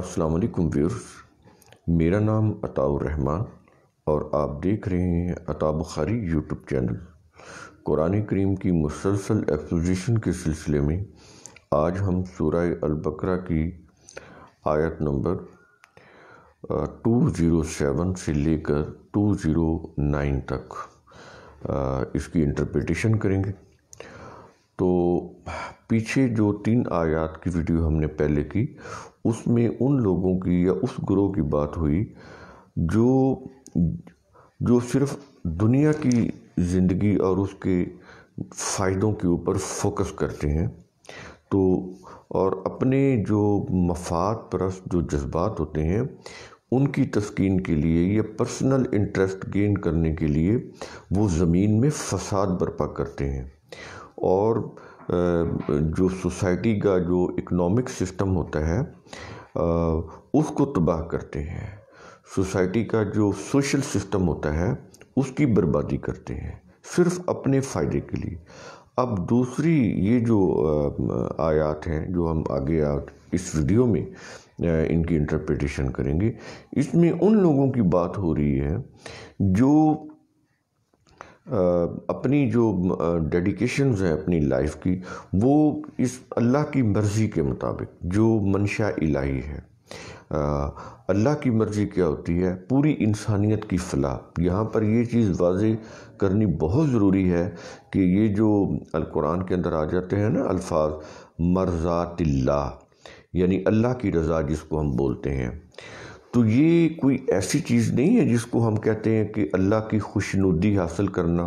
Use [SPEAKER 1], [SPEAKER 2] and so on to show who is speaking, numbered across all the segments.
[SPEAKER 1] अस्सलाम वालेकुम व्यूअर्स मेरा नाम अताउर रहमान और आप देख रहे हैं अता बुखारी यूट्यूब चैनल कुरान करीम की मुसलसल एक्सपोजिशन के सिलसिले में आज हम सूरह अलबकरा की आयत नंबर 207 से लेकर 209 तक इसकी इंटरप्रिटेशन करेंगे तो पीछे जो तीन आयात की वीडियो हमने पहले की उसमें उन लोगों की या उस ग्रोह की बात हुई जो जो सिर्फ दुनिया की ज़िंदगी और उसके फ़ायदों के ऊपर फोकस करते हैं तो और अपने जो मफाद परस्त जो जज्बात होते हैं उनकी तस्कीन के लिए या पर्सनल इंटरेस्ट गेन करने के लिए वो ज़मीन में फसाद बर्पा करते हैं और जो सोसाइटी का जो इकोनॉमिक सिस्टम होता है उसको तबाह करते हैं सोसाइटी का जो सोशल सिस्टम होता है उसकी बर्बादी करते हैं सिर्फ अपने फ़ायदे के लिए अब दूसरी ये जो आयात हैं जो हम आगे इस वीडियो में इनकी इंटरप्रिटेशन करेंगे इसमें उन लोगों की बात हो रही है जो अपनी जो डेडिकेशन हैं अपनी लाइफ की वो इस अल्लाह की मर्ज़ी के मुताबिक जो मंशा इलाही है अल्लाह की मर्ज़ी क्या होती है पूरी इंसानियत की फलाह यहाँ पर ये चीज़ वाज करनी बहुत ज़रूरी है कि ये जो अलकुरान के अंदर आ जाते हैं ना अल्फाज मर्ज़ातिल्ला यानी अल्लाह की रज़ा जिसको हम बोलते हैं तो ये कोई ऐसी चीज़ नहीं है जिसको हम कहते हैं कि अल्लाह की खुशनुदी हासिल करना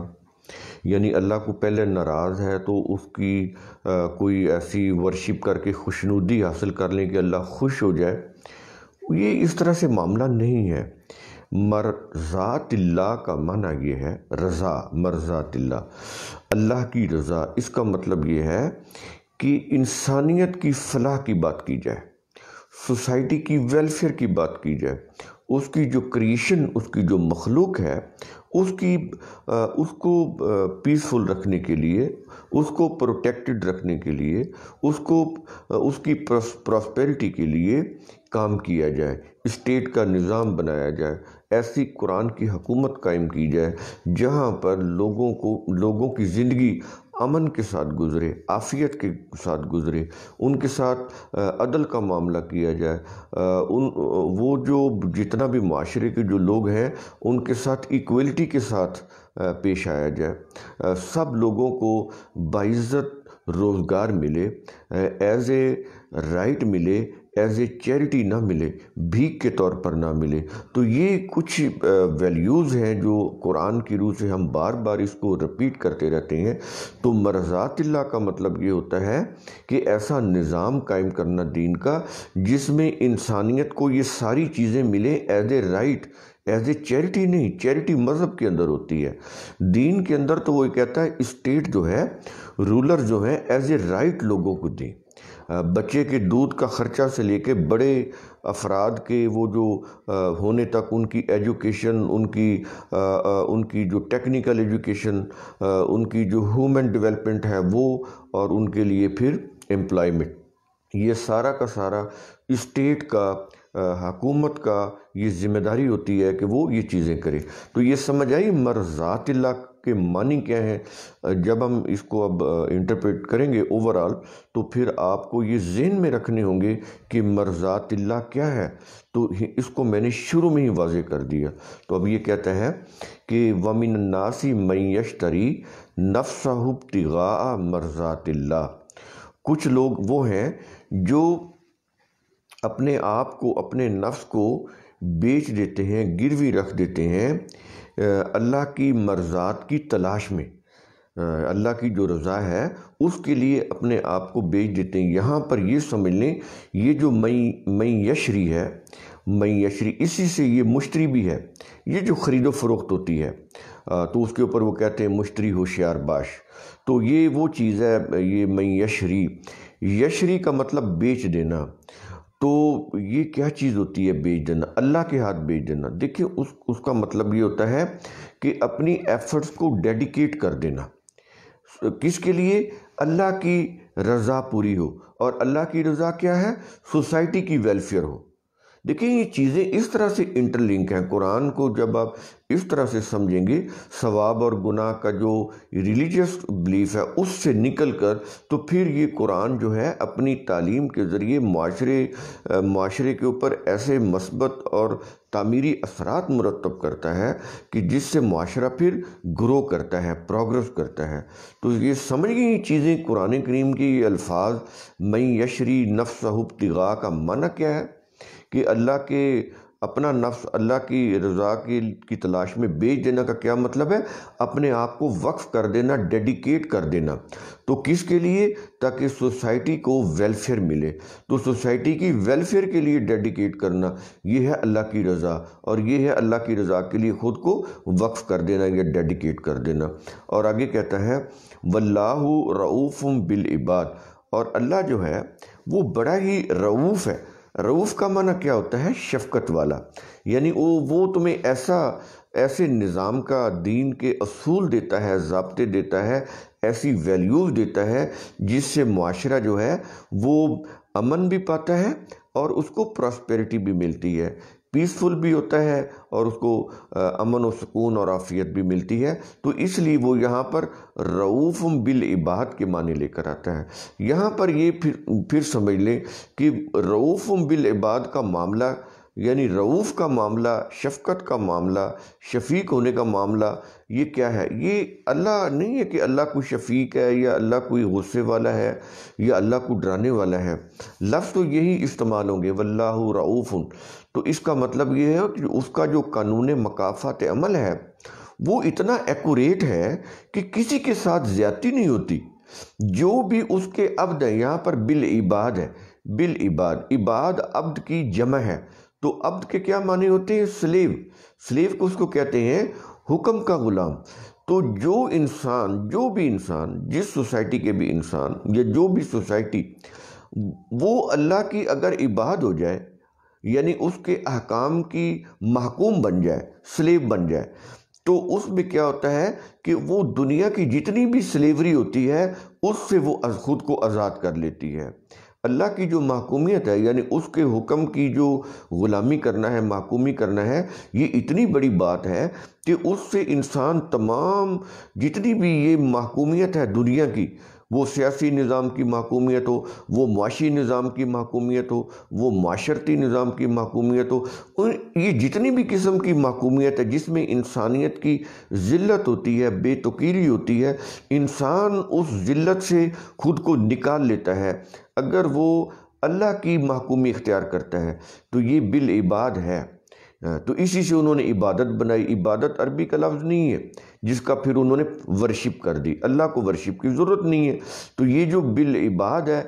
[SPEAKER 1] यानी अल्लाह को पहले नाराज़ है तो उसकी आ, कोई ऐसी वर्शिप करके खुशनुदी हासिल कर लें कि अल्लाह खुश हो जाए ये इस तरह से मामला नहीं है मरजातिल्ला का माना ये है रज़ा मरजातिल्ला अल्लाह की रज़ा इसका मतलब ये है कि इंसानियत की फलाह की बात की जाए सोसाइटी की वेलफेयर की बात की जाए उसकी जो क्रिएशन उसकी जो मखलूक है उसकी उसको पीसफुल रखने के लिए उसको प्रोटेक्टेड रखने के लिए उसको उसकी प्रॉस्पेरिटी के लिए काम किया जाए स्टेट का निज़ाम बनाया जाए ऐसी कुरान की हुकूमत कायम की जाए जहाँ पर लोगों को लोगों की ज़िंदगी अमन के साथ गुजरे आफियत के साथ गुजरे उनके साथ अदल का मामला किया जाए उन वो जो जितना भी माशरे के जो लोग हैं उनके साथ इक्वलिटी के साथ पेश आया जाए सब लोगों को बाइज़त रोज़गार मिले एज ए राइट मिले एज ए चैरिटी ना मिले भीख के तौर पर ना मिले तो ये कुछ वैल्यूज़ हैं जो कुरान की रूह से हम बार बार इसको रिपीट करते रहते हैं तो मरजातिल्ला का मतलब ये होता है कि ऐसा निज़ाम कायम करना दीन का जिसमें इंसानियत को ये सारी चीज़ें मिले as a right as a charity नहीं चैरिटी मज़हब के अंदर होती है दीन के अंदर तो वो कहता है स्टेट जो है रूलर जो है एज ए राइट लोगों को दें बच्चे के दूध का ख़र्चा से लेके बड़े अफराद के वो जो होने तक उनकी एजुकेशन उनकी उनकी जो टेक्निकल एजुकेशन उनकी जो ह्यूमन डेवलपमेंट है वो और उनके लिए फिर एम्प्लॉयमेंट ये सारा का सारा स्टेट का हकूमत का ये जिम्मेदारी होती है कि वो ये चीज़ें करे तो ये समझ आई लक के मानी क्या है जब हम इसको अब इंटरप्रेट करेंगे ओवरऑल तो फिर आपको ये जहन में रखने होंगे कि मर्जातिल्ला क्या है तो इसको मैंने शुरू में ही वाजे कर दिया तो अब ये कहता है कि वमिन नासी मैश तरी तिगा मर्जातिल्ला कुछ लोग वो हैं जो अपने आप को अपने नफ्स को बेच देते हैं गिरवी रख देते हैं अल्लाह की मर्ज़ात की तलाश में अल्लाह की जो रज़ा है उसके लिए अपने आप को बेच देते हैं यहाँ पर ये समझ लें ये जो मई मई यशरी है मई यशरी इसी से ये मुश्तरी भी है ये जो ख़रीदो फरोख्त होती है तो उसके ऊपर वो कहते हैं मुश्तरी होशियार बाश तो ये वो चीज़ है ये मई यशरी यशरी का मतलब बेच देना तो ये क्या चीज़ होती है बेच देना अल्लाह के हाथ बेच देना देखिए उस उसका मतलब ये होता है कि अपनी एफ़र्ट्स को डेडिकेट कर देना किसके लिए अल्लाह की रज़ा पूरी हो और अल्लाह की रज़ा क्या है सोसाइटी की वेलफेयर हो देखिए ये चीज़ें इस तरह से इंटरलिंक हैं कुरान को जब आप इस तरह से समझेंगे सवाब और गुनाह का जो रिलीजियस बिलीफ है उससे निकल कर तो फिर ये कुरान जो है अपनी तालीम के ज़रिए माशरे माशरे के ऊपर ऐसे मस्बत और तामीरी असरात मुरतब करता है कि जिससे माशरा फिर ग्रो करता है प्रोग्रेस करता है तो ये समझ ये चीज़ें कुरान करीम के ये अल्फाज मई यशरी नफ्स हब तिगा का माना क्या है कि अल्लाह के अपना नफ्स अल्लाह की रज़ा की, की तलाश में बेच देना का क्या मतलब है अपने आप को वक्फ़ कर देना डेडिकेट कर देना तो किसके लिए ताकि सोसाइटी को वेलफेयर मिले तो सोसाइटी की वेलफेयर के लिए डेडिकेट करना ये है अल्लाह की रज़ा और ये है अल्लाह की रज़ा के लिए ख़ुद को वक्फ़ कर देना या डेडिकेट कर देना और आगे कहता है वल्लाह रऊफ़ बिल इबाद और अल्लाह जो है वो बड़ा ही रऊफ़ है रऊफ़ का माना क्या होता है शफकत वाला यानी वो वो तुम्हें ऐसा ऐसे निज़ाम का दीन के असूल देता है जबते देता है ऐसी वैल्यूज़ देता है जिससे माशरा जो है वो अमन भी पाता है और उसको प्रॉस्पेरिटी भी मिलती है पीसफुल भी होता है और उसको अमन और सुकून और आफियत भी मिलती है तो इसलिए वो यहाँ पर रऊफ़ बिल इबाद के माने लेकर आता है यहाँ पर ये फिर फिर समझ लें कि रऊफ़ बिल इबाद का मामला यानी रऊफ़ का मामला शफ़क़त का मामला शफीक होने का मामला ये क्या है ये अल्लाह नहीं है कि अल्लाह कोई शफीक है या अल्लाह कोई गुस्से वाला है या अल्लाह को डराने वाला है लफ्ज़ तो यही इस्तेमाल होंगे वल्लाह रऊफ़ तो इसका मतलब ये है कि उसका जो कानून मकाफात अमल है वो इतना एकूरेट है कि किसी के साथ ज़्यादती नहीं होती जो भी उसके अब्द है यहाँ पर बिल इबाद है बिल इबाद इबाद अब्द की जमा है तो अब्द के क्या माने होते हैं स्लेव स्लेव को उसको कहते हैं हुक्म का गुलाम तो जो इंसान जो भी इंसान जिस सोसाइटी के भी इंसान या जो भी सोसाइटी वो अल्लाह की अगर इबाद हो जाए यानी उसके अहकाम की महकूम बन जाए स्लेव बन जाए तो उसमें क्या होता है कि वो दुनिया की जितनी भी स्लेवरी होती है उससे वो खुद को आज़ाद कर लेती है अल्लाह की जो महकूमियत है यानी उसके हुक्म की जो ग़ुलामी करना है महकूमी करना है ये इतनी बड़ी बात है कि उससे इंसान तमाम जितनी भी ये महकूमियत है दुनिया की वो सियासी निज़ाम की महकूमियत हो वो माशी निज़ाम की महकूमियत हो वो माशरती निज़ाम की महकूमियत हो उन ये जितनी भी किस्म की महकूमियत है जिसमें इंसानियत की ज़िलत होती है बेतकीरी होती है इंसान उस ज़िल्त से खुद को निकाल लेता है अगर वो अल्लाह की महकूमी इख्तियार करता है तो ये बिल इबाद है हाँ, तो इसी से उन्होंने इबादत बनाई इबादत अरबी का लफ्ज़ नहीं है जिसका फिर उन्होंने वर्शिप कर दी अल्लाह को वर्शिप की ज़रूरत नहीं है तो ये जो बिल इबाद है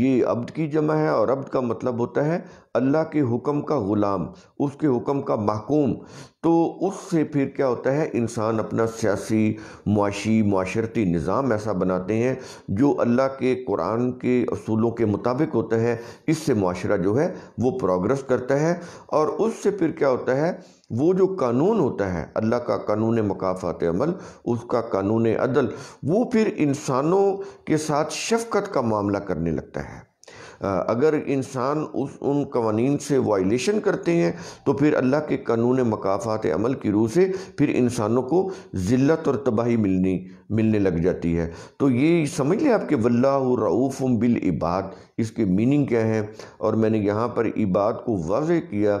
[SPEAKER 1] ये अब्द की जमा है और अब्द का मतलब होता है अल्लाह के हुक्म का ग़ुलाम उसके हुक्म का महकूम तो उससे फिर क्या होता है इंसान अपना सियासी मुआशी माशरती निज़ाम ऐसा बनाते हैं जो अल्लाह के कुरान के असूलों के मुताबिक होता है इससे माशरा जो है वो प्रोग्रेस करता है और उससे फिर क्या होता है वो जो कानून होता है अल्लाह का कानून मकाफात अमल उसका कानून अदल वो फिर इंसानों के साथ शफकत का मामला करने लगता है अगर इंसान उस उन कवानीन से वायलेशन करते हैं तो फिर अल्लाह के कानून मकाफात अमल की रूह से फिर इंसानों को ज़िल्लत और तबाही मिलनी मिलने लग जाती है तो ये समझ लें आपके वल्लाऊफ़ बिल इबाद इसके मीनिंग क्या है और मैंने यहाँ पर इबाद को वाज किया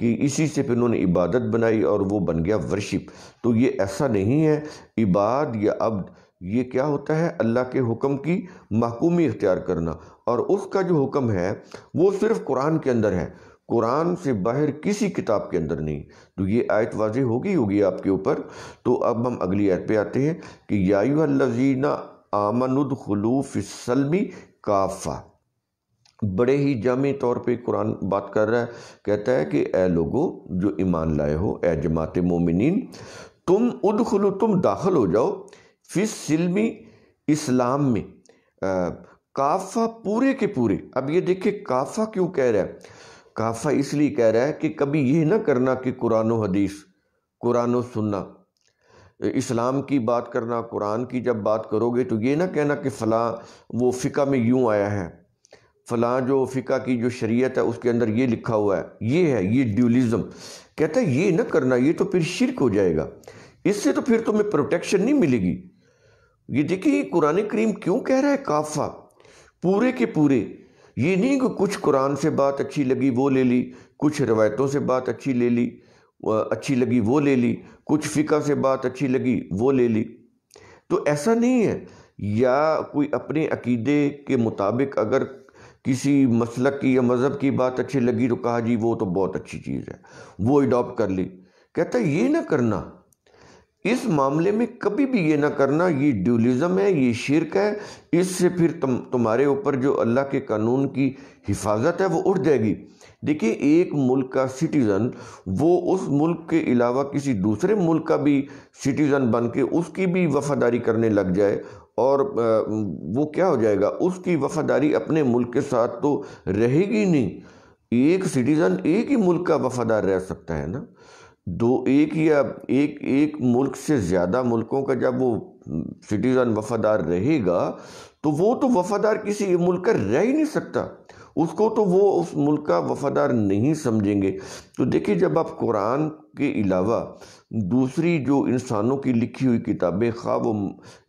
[SPEAKER 1] कि इसी से फिर उन्होंने इबादत बनाई और वो बन गया वर्शिप तो ये ऐसा नहीं है इबाद या अब्द ये क्या होता है अल्लाह के हुक्म की महकूमी इख्तियार करना और उसका जो हुक्म है वो सिर्फ कुरान के अंदर है कुरान से बाहर किसी किताब के अंदर नहीं तो ये आयत वाज होगी होगी आपके ऊपर तो अब हम अगली आयत पे आते हैं कि यायुल्लजीना आमनुद सलमी काफ़ा बड़े ही जामे तौर पे कुरान बात कर रहा है कहता है कि ए लोगो जो ईमान लाए हो ए जमात मोमिन तुम उद तुम दाखिल हो जाओ फिर सिल्मी इस्लाम में आ, काफा पूरे के पूरे अब ये देखिए काफा क्यों कह रहा है काफा इसलिए कह रहा है कि कभी ये ना करना कि कुरान हदीस कुरान सुनना इस्लाम की बात करना कुरान की जब बात करोगे तो ये ना कहना कि फ़लाँ वो फ़िका में यूँ आया है फ़लाँ जो फ़िका की जो शरीयत है उसके अंदर ये लिखा हुआ है ये है ये ड्यूलिज़म कहता है ये ना करना ये तो फिर शिरक हो जाएगा इससे तो फिर तुम्हें प्रोटेक्शन नहीं मिलेगी ये देखिए कुरान करीम क्यों कह रहा है काफ़ा पूरे के पूरे ये नहीं कि कुछ कुरान से बात अच्छी लगी वो ले ली कुछ रवायतों से बात अच्छी ले ली अच्छी लगी वो ले ली कुछ फ़िका से बात अच्छी लगी वो ले ली तो ऐसा नहीं है या कोई अपने अकीदे के मुताबिक अगर किसी मसलक की या मज़हब की बात अच्छी लगी तो कहा जी वो तो बहुत अच्छी चीज़ है वो अडोप्ट कर ली कहता ये ना करना इस मामले में कभी भी ये ना करना ये ड्यूलिज़म है ये शिरक है इससे फिर तुम तुम्हारे ऊपर जो अल्लाह के कानून की हिफाजत है वो उठ जाएगी देखिए एक मुल्क का सिटीज़न वो उस मुल्क के अलावा किसी दूसरे मुल्क का भी सिटीज़न बन के उसकी भी वफादारी करने लग जाए और वो क्या हो जाएगा उसकी वफादारी अपने मुल्क के साथ तो रहेगी नहीं एक सिटीज़न एक ही मुल्क का वफादार रह सकता है ना दो एक या एक एक मुल्क से ज़्यादा मुल्कों का जब वो सिटीज़न वफादार रहेगा तो वो तो वफादार किसी मुल्क का रह ही नहीं सकता उसको तो वो उस मुल्क का वफादार नहीं समझेंगे तो देखिए जब आप कुरान के अलावा दूसरी जो इंसानों की लिखी हुई किताबें खा वो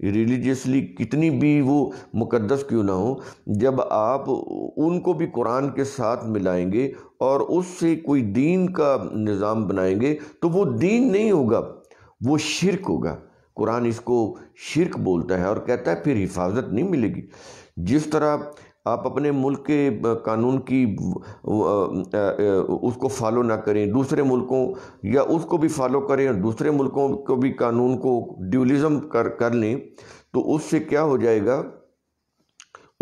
[SPEAKER 1] रिलीजियसली कितनी भी वो मुकद्दस क्यों ना हो जब आप उनको भी कुरान के साथ मिलाएंगे और उससे कोई दीन का निज़ाम बनाएंगे तो वो दीन नहीं होगा वो शिरक होगा कुरान इसको शिरक बोलता है और कहता है फिर हिफाजत नहीं मिलेगी जिस तरह आप अपने मुल्क के कानून की उसको फॉलो ना करें दूसरे मुल्कों या उसको भी फॉलो करें और दूसरे मुल्कों को भी कानून को ड्यूलिज़म कर कर लें तो उससे क्या हो जाएगा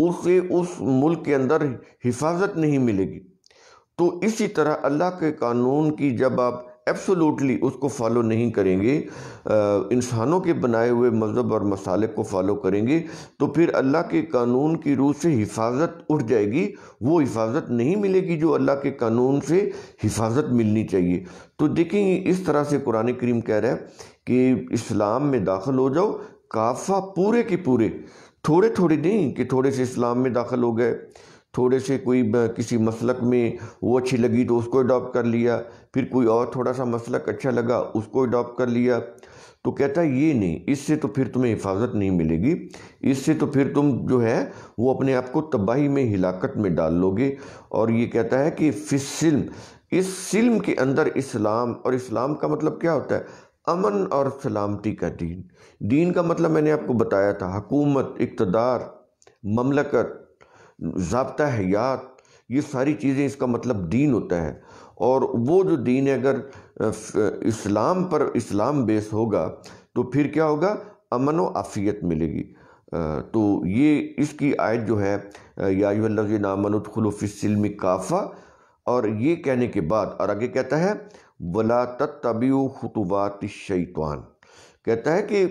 [SPEAKER 1] उससे उस मुल्क के अंदर हिफाजत नहीं मिलेगी तो इसी तरह अल्लाह के कानून की जब आप एब्सोलूटली उसको फॉलो नहीं करेंगे इंसानों के बनाए हुए मज़हब और मसाले को फॉलो करेंगे तो फिर अल्लाह के कानून की रूह से हिफाजत उठ जाएगी वो हिफाजत नहीं मिलेगी जो अल्लाह के कानून से हिफाजत मिलनी चाहिए तो देखेंगे इस तरह से कुरान करीम कह रहा है कि इस्लाम में दाखिल हो जाओ काफ़ा पूरे के पूरे थोड़े थोड़े नहीं कि थोड़े से इस्लाम में दाखिल हो गए थोड़े से कोई किसी मसलक में वो अच्छी लगी तो उसको अडॉप्ट कर लिया फिर कोई और थोड़ा सा मसलक अच्छा लगा उसको अडॉप्ट कर लिया तो कहता है ये नहीं इससे तो फिर तुम्हें हिफाजत नहीं मिलेगी इससे तो फिर तुम जो है वो अपने आप को तबाही में हिलाकत में डाल लोगे और ये कहता है कि फिसम इस सिल्म के अंदर इस्लाम और इस्लाम का मतलब क्या होता है अमन और सलामती का दीन दीन का मतलब मैंने आपको बताया था हकूमत इकतदार ममलकत जबता हयात ये सारी चीज़ें इसका मतलब दीन होता है और वो जो दीन है अगर इस्लाम पर इस्लाम बेस होगा तो फिर क्या होगा अमन व आफियत मिलेगी तो ये इसकी आयत जो है यामनखलफ़िसलम काफ़ा और ये कहने के बाद और आगे कहता है वला तबी खतवात शैतान कहता है कि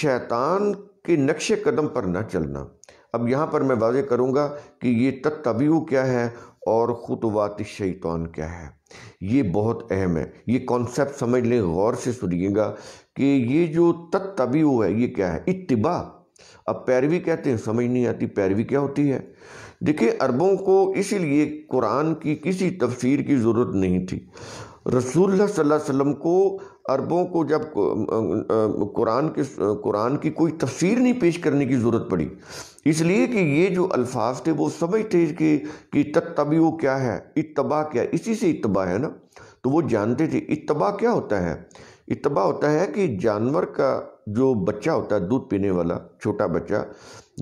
[SPEAKER 1] शैतान के नक्श कदम पर ना चलना अब यहाँ पर मैं वाजे करूँगा कि ये तत्तबीयू क्या है और खुतवात शैतान क्या है ये बहुत अहम है ये कॉन्सेप्ट समझ लें गौर से सुनिएगा कि ये जो तत्तबीयू है ये क्या है इतबा अब पैरवी कहते हैं समझ नहीं आती पैरवी क्या होती है देखिए अरबों को इसीलिए कुरान की किसी तफसीर की ज़रूरत नहीं थी रसूल सल्लल्लाहु अलैहि वसल्लम को अरबों को जब कुरान के कुरान की कोई तफसीर नहीं पेश करने की ज़रूरत पड़ी इसलिए कि ये जो अल्फाज थे वो समझते कि कि तत्तबी वो क्या है इतबा क्या है इसी से इतबा है ना तो वो जानते थे इतबा क्या होता है इतबा होता है कि जानवर का जो बच्चा होता है दूध पीने वाला छोटा बच्चा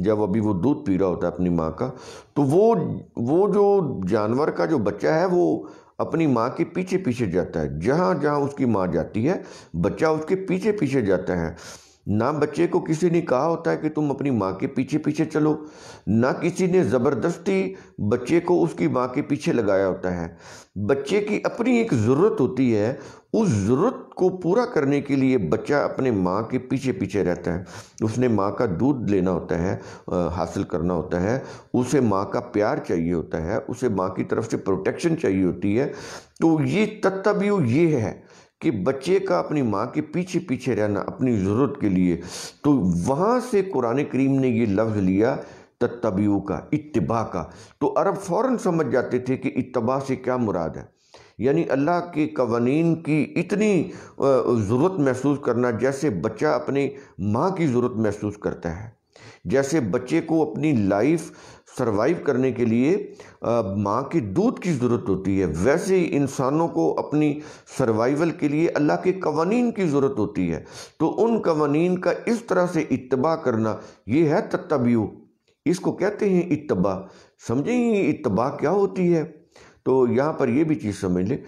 [SPEAKER 1] जब अभी वो दूध पी रहा होता है अपनी माँ का तो वो वो जो जानवर का जो बच्चा है वो अपनी माँ के पीछे पीछे जाता है जहाँ जहाँ उसकी माँ जाती है बच्चा उसके पीछे पीछे जाता है ना बच्चे को किसी ने कहा होता है कि तुम अपनी माँ के पीछे पीछे चलो ना किसी ने ज़बरदस्ती बच्चे को उसकी माँ के पीछे लगाया होता है बच्चे की अपनी एक ज़रूरत होती है उस ज़रूरत को पूरा करने के लिए बच्चा अपने माँ के पीछे पीछे रहता है उसने माँ का दूध लेना होता है हासिल करना होता है उसे माँ का प्यार चाहिए होता है उसे माँ की तरफ से प्रोटेक्शन चाहिए होती है तो ये तत्व ये है कि बच्चे का अपनी माँ के पीछे पीछे रहना अपनी ज़रूरत के लिए तो वहाँ से कुरान करीम ने ये लफ्ज़ लिया तबियों का इतबा का तो अरब फ़ौर समझ जाते थे कि इतबा से क्या मुराद है यानी अल्लाह के कवानीन की इतनी ज़रूरत महसूस करना जैसे बच्चा अपनी माँ की ज़रूरत महसूस करता है जैसे बच्चे को अपनी लाइफ सरवाइव करने के लिए माँ के दूध की ज़रूरत होती है वैसे ही इंसानों को अपनी सर्वाइवल के लिए अल्लाह के कवानीन की ज़रूरत होती है तो उन कवानीन का इस तरह से इतबा करना ये है तत्तबियो इसको कहते हैं इतबा समझें ये इतबा क्या होती है तो यहाँ पर ये भी चीज़ समझ लें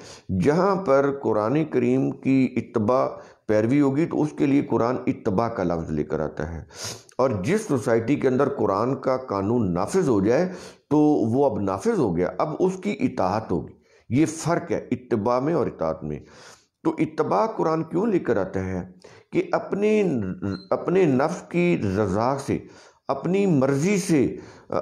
[SPEAKER 1] जहाँ पर कुरान करीम की इतबा पैरवी होगी तो उसके लिए कुरान इतबा का लफ्ज़ लेकर आता है और जिस सोसाइटी के अंदर कुरान का कानून नाफिज हो जाए तो वो अब नाफिज हो गया अब उसकी इतात होगी ये फ़र्क है इतबा में और इतात में तो इतबा कुरान क्यों लेकर आता है कि अपने अपने नफ़ की रजा से अपनी मर्ज़ी से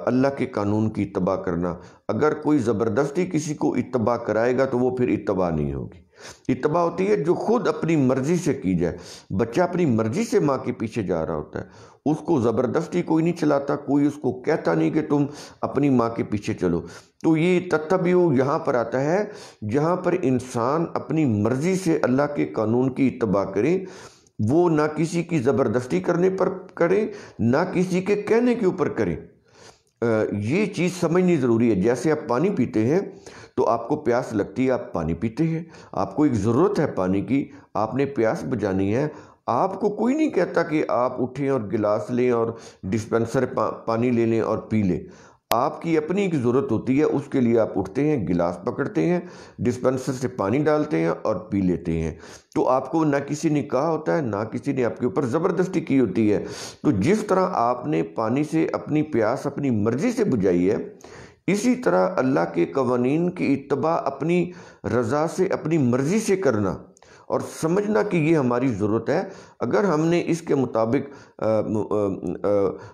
[SPEAKER 1] अल्लाह के कानून की इतबा करना अगर कोई ज़बरदस्ती किसी को इतबा कराएगा तो वो फिर इतबा नहीं होगी इतबा होती है जो खुद अपनी मर्जी से की जाए बच्चा अपनी मर्जी से माँ के पीछे जा रहा होता है उसको ज़बरदस्ती कोई नहीं चलाता कोई उसको कहता नहीं कि तुम अपनी माँ के पीछे चलो तो ये तत्व्यू यहाँ पर आता है जहाँ पर इंसान अपनी मर्जी से अल्लाह के कानून की इतबा करे वो ना किसी की ज़बरदस्ती करने पर करे ना किसी के कहने के ऊपर करें ये चीज़ समझनी ज़रूरी है जैसे आप पानी पीते हैं तो आपको प्यास लगती है आप पानी पीते हैं आपको एक ज़रूरत है पानी की आपने प्यास बुझानी है आपको कोई नहीं कहता कि आप उठें और गिलास लें और डिस्पेंसर पा, पानी ले लें और पी लें आपकी अपनी एक ज़रूरत होती है उसके लिए आप उठते हैं गिलास पकड़ते हैं डिस्पेंसर से पानी डालते हैं और पी लेते हैं तो आपको ना किसी ने कहा होता है ना किसी ने आपके ऊपर ज़बरदस्ती की होती है तो जिस तरह आपने पानी से अपनी प्यास अपनी मर्ज़ी से बुझाई है इसी तरह अल्लाह के कवानीन की इतबा अपनी रज़ा से अपनी मर्ज़ी से करना और समझना कि ये हमारी ज़रूरत है अगर हमने इसके मुताबिक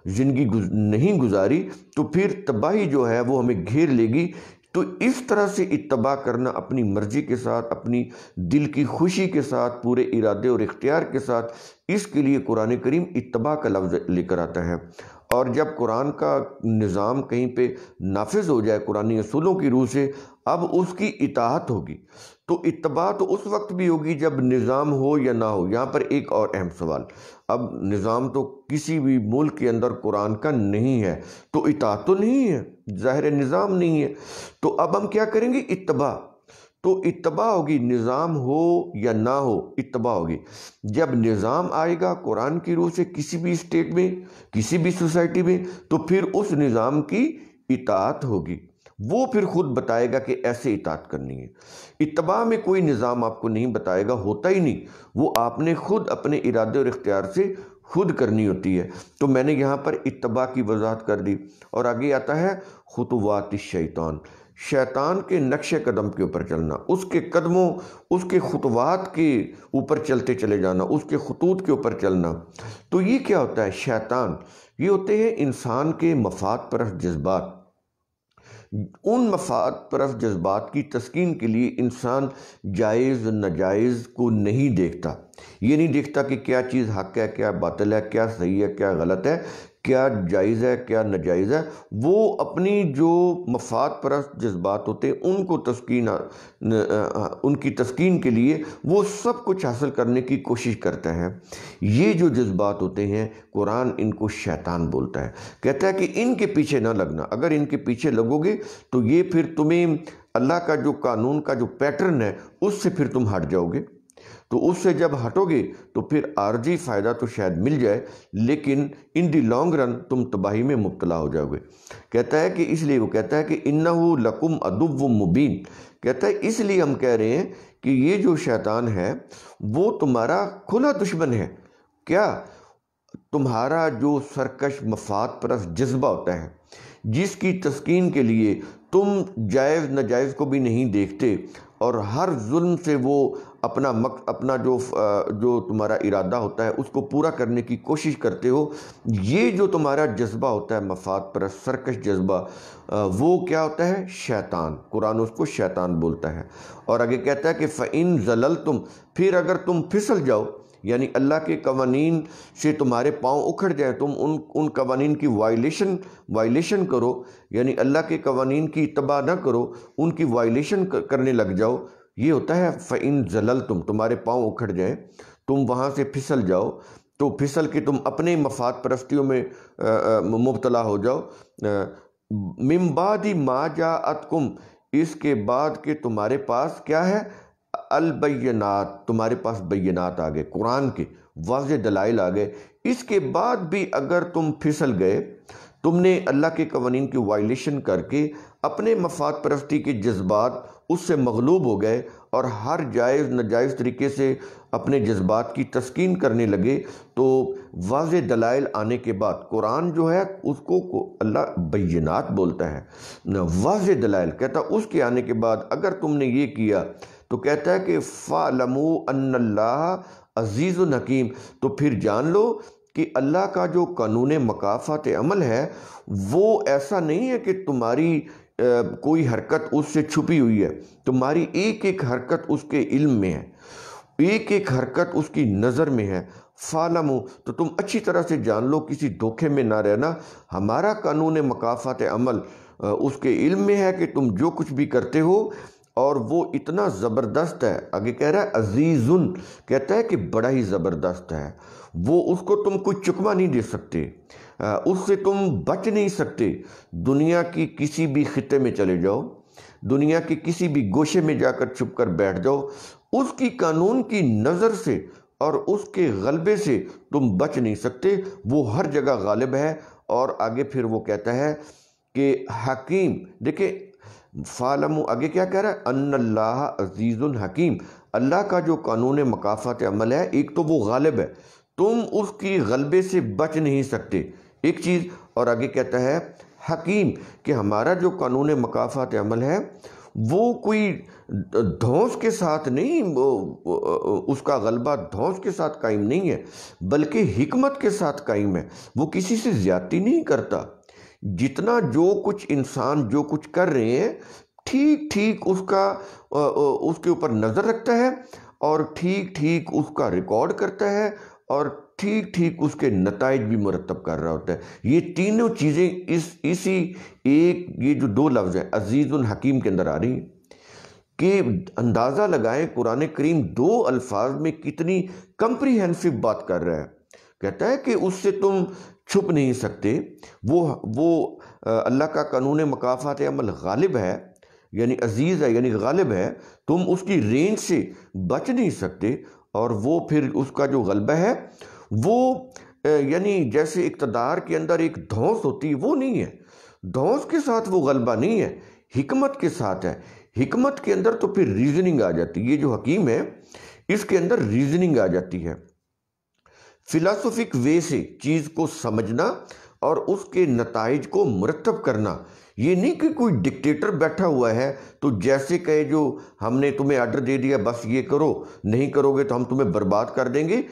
[SPEAKER 1] ज़िंदगी गुज, नहीं गुजारी तो फिर तबाही जो है वो हमें घेर लेगी तो इस तरह से इतबा करना अपनी मर्ज़ी के साथ अपनी दिल की खुशी के साथ पूरे इरादे और इख्तियार के साथ इसके लिए कुरान करीम इतबा का लफ्ज़ लेकर आता है और जब कुरान का निज़ाम कहीं पे नाफिज हो जाए कुरानी असूलों की रूह से अब उसकी इतात होगी तो इतबा तो उस वक्त भी होगी जब निज़ाम हो या ना हो यहाँ पर एक और अहम सवाल अब निज़ाम तो किसी भी मुल्क के अंदर कुरान का नहीं है तो इताहत तो नहीं है ज़ाहिर निज़ाम नहीं है तो अब हम क्या करेंगे इतबा तो इतबा होगी निज़ाम हो या ना हो इतबा होगी जब निज़ाम आएगा कुरान की रूह से किसी भी स्टेट में किसी भी सोसाइटी में तो फिर उस निज़ाम की इतात होगी वो फिर खुद बताएगा कि ऐसे इतात करनी है इतबा में कोई निज़ाम आपको नहीं बताएगा होता ही नहीं वो आपने खुद अपने इरादे और इख्तियार से खुद करनी होती है तो मैंने यहाँ पर इतबा की वजाहत कर दी और आगे आता है खुतवात शैतान शैतान के नक्शे कदम के ऊपर चलना उसके कदमों उसके खुतवात के ऊपर चलते चले जाना उसके खतूत के ऊपर चलना तो ये क्या होता है शैतान ये होते हैं इंसान के मफाद परफ जज्बात उन मफाद परफ जज्बात की तस्किन के लिए इंसान जायज़ नाजायज़ को नहीं देखता ये नहीं देखता कि क्या चीज़ हक है क्या बातल है क्या सही है क्या गलत है क्या जायज़ है क्या नाजायज़ है वो अपनी जो मफाद परस्त जज्बात होते हैं उनको तस्किन उनकी तस्किन के लिए वो सब कुछ हासिल करने की कोशिश करता है ये जो जज्बात होते हैं कुरान इनको शैतान बोलता है कहता है कि इनके पीछे ना लगना अगर इनके पीछे लगोगे तो ये फिर तुम्हें अल्लाह का जो कानून का जो पैटर्न है उससे फिर तुम हट जाओगे तो उससे जब हटोगे तो फिर आर्जी फ़ायदा तो शायद मिल जाए लेकिन इन दी लॉन्ग रन तुम तबाही में मुबतला हो जाओगे कहता है कि इसलिए वो कहता है कि इन्ना लकुम अदुब मुबीन कहता है इसलिए हम कह रहे हैं कि ये जो शैतान है वो तुम्हारा खुला दुश्मन है क्या तुम्हारा जो सरकश मफाद परस जज्बा होता है जिसकी तस्कीन के लिए तुम जायज़ नाजायज़ को भी नहीं देखते और हर जुल्म से वो अपना मक अपना जो जो तुम्हारा इरादा होता है उसको पूरा करने की कोशिश करते हो ये जो तुम्हारा जज्बा होता है मफाद पर सरकश जज्बा वो क्या होता है शैतान कुरान उसको शैतान बोलता है और आगे कहता है कि फ़ैन जलल तुम फिर अगर तुम फिसल जाओ यानी अल्लाह के कवानीन से तुम्हारे पाँव उखड़ जाए तुम उन उन कवानीन की वायलेशन वायलेशन करो यानी अल्लाह के कवानीन की इतबा ना करो उनकी वायलेशन करने लग जाओ ये होता है फ़ैन जलल तुम तुम्हारे पाँव उखड़ जाएँ तुम वहाँ से फिसल जाओ तो फिसल के तुम अपने मफाद परस्तियों में मुबतला हो जाओ मिम्बादी मा जा अतकुम इसके बाद के तुम्हारे पास क्या है अलबैनात तुम्हारे पास बैनात आ गए कुरान के वाज दलाइल आ गए इसके बाद भी अगर तुम फिसल गए तुमने अल्लाह के कवानीन की वायलेशन करके अपने मफाद परस्ती के जज्बात उससे मगलूब हो गए और हर जायज़ नाजायज़ तरीके से अपने जज्बात की तस्किन करने लगे तो वाज दलाइल आने के बाद कुरान जो है उसको अल्लाह बैनात बोलता है वाज दलाइल कहता उसके आने के बाद अगर तुमने ये किया तो कहता है कि फ़ालमो अल्लाह अजीज़ नकीम तो फिर जान लो कि अल्लाह का जो कानून मकाफत अमल है वो ऐसा नहीं है कि तुम्हारी कोई हरकत उससे छुपी हुई है तुम्हारी एक एक हरकत उसके इल्म में है एक एक हरकत उसकी नज़र में है फालम हो तो तुम अच्छी तरह से जान लो किसी धोखे में ना रहना हमारा कानून मकाफत अमल उसके इल्म में है कि तुम जो कुछ भी करते हो और वो इतना ज़बरदस्त है आगे कह रहा है अजीज़ुन कहता है कि बड़ा ही ज़बरदस्त है वो उसको तुम कुछ चुकमा नहीं दे सकते उससे तुम बच नहीं सकते दुनिया की किसी भी खत्े में चले जाओ दुनिया के किसी भी गोशे में जाकर छुप कर बैठ जाओ उसकी कानून की नज़र से और उसके गलबे से तुम बच नहीं सकते वो हर जगह गालिब है और आगे फिर वो कहता है कि हकीम देखिए फालम आगे क्या कह रहा है अन्ल्लाह अजीज़ुल हकीम अल्लाह का जो कानून मकाफत अमल है एक तो वो गालिब है तुम उसकी गलबे से बच नहीं सकते एक चीज़ और आगे कहता है हकीम कि हमारा जो कानून मकाफात अमल है वो कोई धौस के साथ नहीं उसका गलबा धौस के साथ कायम नहीं है बल्कि हमत के साथ कायम है वो किसी से ज़्यादती नहीं करता जितना जो कुछ इंसान जो कुछ कर रहे हैं ठीक ठीक उसका उसके ऊपर नज़र रखता है और ठीक ठीक उसका रिकॉर्ड करता है और ठीक ठीक उसके नतज भी मरतब कर रहा होता है ये तीनों चीज़ें इस इसी एक ये जो दो लफ्ज़ हैं अजीज़ुल हकीम के अंदर आ रही हैं कि अंदाज़ा लगाएं कुरान करीम दो अल्फाज में कितनी कंप्रीहेंसिव बात कर रहा है कहता है कि उससे तुम छुप नहीं सकते वो वो अल्लाह का कानून मकाफात अमल गालिब है यानी अजीज़ है यानी गालिब है तुम उसकी रेंज से बच नहीं सकते और वो फिर उसका जो गलबा है वो यानी जैसे इकतदार के अंदर एक धौस होती है वो नहीं है धौस के साथ वो गलबा नहीं है हिकमत के साथ है हिकमत के अंदर तो फिर रीजनिंग आ जाती है ये जो हकीम है इसके अंदर रीजनिंग आ जाती है फिलासफिक वे से चीज़ को समझना और उसके नतज को मरतब करना ये नहीं कि कोई डिक्टेटर बैठा हुआ है तो जैसे कहे जो हमने तुम्हें आर्डर दे दिया बस ये करो नहीं करोगे तो हम तुम्हें बर्बाद कर देंगे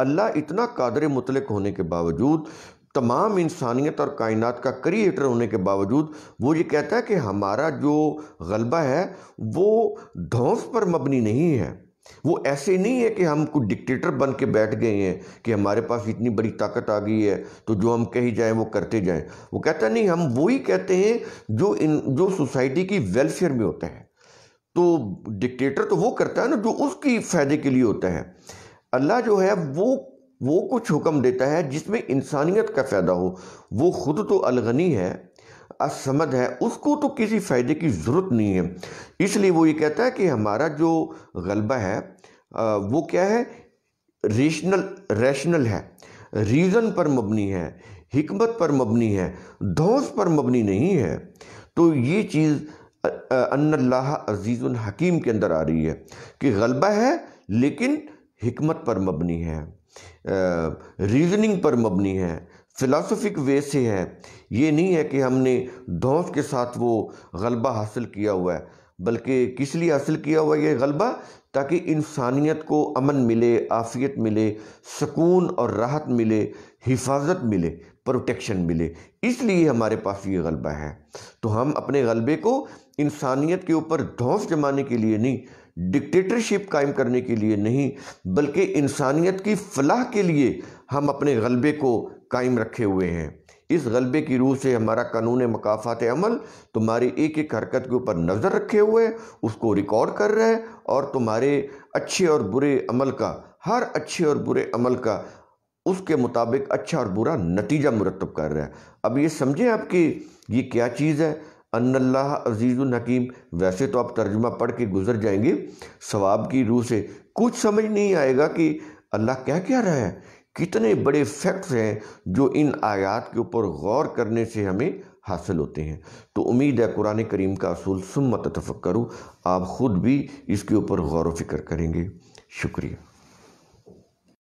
[SPEAKER 1] अल्लाह इतना कादर मुतलक होने के बावजूद तमाम इंसानियत और कायनात का क्रिएटर होने के बावजूद वो ये कहता है कि हमारा जो गलबा है वो धौंस पर मबनी नहीं है वो ऐसे नहीं है कि हम कुछ डिक्टेटर बन के बैठ गए हैं कि हमारे पास इतनी बड़ी ताकत आ गई है तो जो हम कही जाएं वो करते जाएं वो कहता नहीं हम वही कहते हैं जो इन जो सोसाइटी की वेलफेयर में होता है तो डिक्टेटर तो वो करता है ना जो उसकी फ़ायदे के लिए होता है अल्लाह जो है वो वो कुछ हुक्म देता है जिसमें इंसानियत का फ़ायदा हो वो खुद तो अलगनी है असमद है उसको तो किसी फ़ायदे की ज़रूरत नहीं है इसलिए वो ये कहता है कि हमारा जो गलबा है वो क्या है रेशनल रैशनल है रीज़न पर मबनी है हमत पर मबनी है धौस पर मबनी नहीं है तो ये चीज़ अन्ल्लाह अजीज़ुल हकीम के अंदर आ रही है कि गलबा है लेकिन हमत पर मबनी है रीजनिंग पर मबनी है फ़िलासफ़िक वे से है ये नहीं है कि हमने दोस्त के साथ वो गलबा हासिल किया हुआ है बल्कि किस लिए हासिल किया हुआ ये गलबा ताकि इंसानियत को अमन मिले आफियत मिले सुकून और राहत मिले हिफाजत मिले प्रोटेक्शन मिले इसलिए हमारे पास ये गलबा है तो हम अपने गलबे को इंसानियत के ऊपर धौस जमाने के लिए नहीं डिक्टेटरशिप कायम करने के लिए नहीं बल्कि इंसानियत की फलाह के लिए हम अपने गलबे को कायम रखे हुए हैं इस गलबे की रूह से हमारा कानून मकाफात अमल तुम्हारी एक एक हरकत के ऊपर नज़र रखे हुए उसको रिकॉर्ड कर रहे हैं और तुम्हारे अच्छे और बुरे अमल का हर अच्छे और बुरे अमल का उसके मुताबिक अच्छा और बुरा नतीजा मुरतब कर रहा है अब ये समझें आपकी ये क्या चीज़ है अनल्ला अजीज़ हकीम वैसे तो आप तर्जमा पढ़ के गुजर जाएंगे सवाब की रूह से कुछ समझ नहीं आएगा कि अल्लाह क्या क्या रहा है कितने बड़े फैक्ट्स हैं जो इन आयात के ऊपर गौर करने से हमें हासिल होते हैं तो उम्मीद है कुरान करीम का असूल सुमत करूँ आप ख़ुद भी इसके ऊपर गौर व फिक्र करेंगे शुक्रिया